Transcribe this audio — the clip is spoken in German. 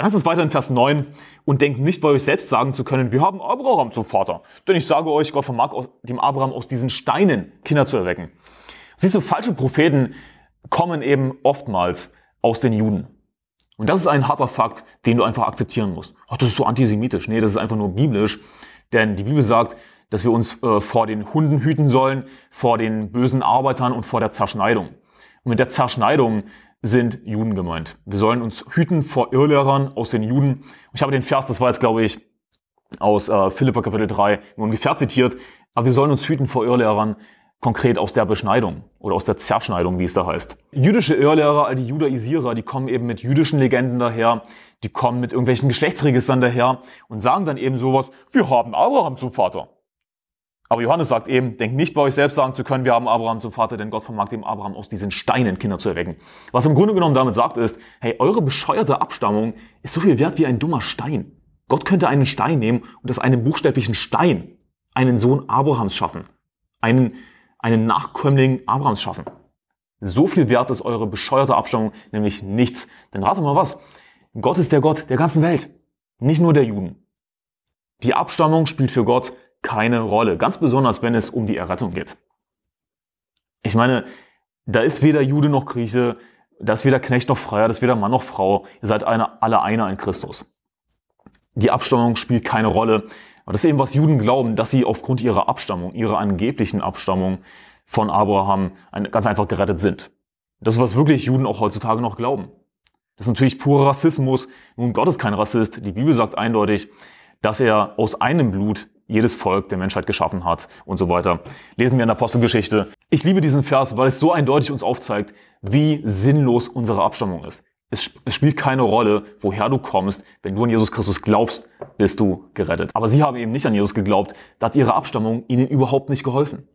Dann heißt es weiter in Vers 9, und denkt nicht bei euch selbst sagen zu können, wir haben Abraham zum Vater. Denn ich sage euch, Gott vermag aus dem Abraham aus diesen Steinen Kinder zu erwecken. Siehst du, falsche Propheten kommen eben oftmals aus den Juden. Und das ist ein harter Fakt, den du einfach akzeptieren musst. Ach, das ist so antisemitisch. Nee, das ist einfach nur biblisch. Denn die Bibel sagt, dass wir uns äh, vor den Hunden hüten sollen, vor den bösen Arbeitern und vor der Zerschneidung. Und mit der Zerschneidung sind Juden gemeint. Wir sollen uns hüten vor Irrlehrern aus den Juden. Ich habe den Vers, das war jetzt, glaube ich, aus äh, Philippa Kapitel 3 nur ungefähr zitiert, aber wir sollen uns hüten vor Irrlehrern, konkret aus der Beschneidung oder aus der Zerschneidung, wie es da heißt. Jüdische Irrlehrer, all die Judaisierer, die kommen eben mit jüdischen Legenden daher, die kommen mit irgendwelchen Geschlechtsregistern daher und sagen dann eben sowas, wir haben Abraham zum Vater. Aber Johannes sagt eben, denkt nicht bei euch selbst sagen zu können, wir haben Abraham zum Vater, denn Gott vermag dem Abraham aus diesen Steinen Kinder zu erwecken. Was im Grunde genommen damit sagt ist, hey, eure bescheuerte Abstammung ist so viel wert wie ein dummer Stein. Gott könnte einen Stein nehmen und aus einem buchstäblichen Stein einen Sohn Abrahams schaffen. Einen, einen Nachkömmling Abrahams schaffen. So viel wert ist eure bescheuerte Abstammung nämlich nichts. Denn rate mal was. Gott ist der Gott der ganzen Welt. Nicht nur der Juden. Die Abstammung spielt für Gott keine Rolle. Ganz besonders, wenn es um die Errettung geht. Ich meine, da ist weder Jude noch Grieche, da ist weder Knecht noch Freier, da ist weder Mann noch Frau. Ihr seid eine, alle einer in Christus. Die Abstammung spielt keine Rolle. Aber das ist eben, was Juden glauben, dass sie aufgrund ihrer Abstammung, ihrer angeblichen Abstammung von Abraham ganz einfach gerettet sind. Das ist, was wirklich Juden auch heutzutage noch glauben. Das ist natürlich purer Rassismus. Nun, Gott ist kein Rassist. Die Bibel sagt eindeutig, dass er aus einem Blut jedes Volk der Menschheit geschaffen hat und so weiter. Lesen wir in der Apostelgeschichte. Ich liebe diesen Vers, weil es so eindeutig uns aufzeigt, wie sinnlos unsere Abstammung ist. Es, es spielt keine Rolle, woher du kommst. Wenn du an Jesus Christus glaubst, bist du gerettet. Aber sie haben eben nicht an Jesus geglaubt. Da hat ihre Abstammung ihnen überhaupt nicht geholfen.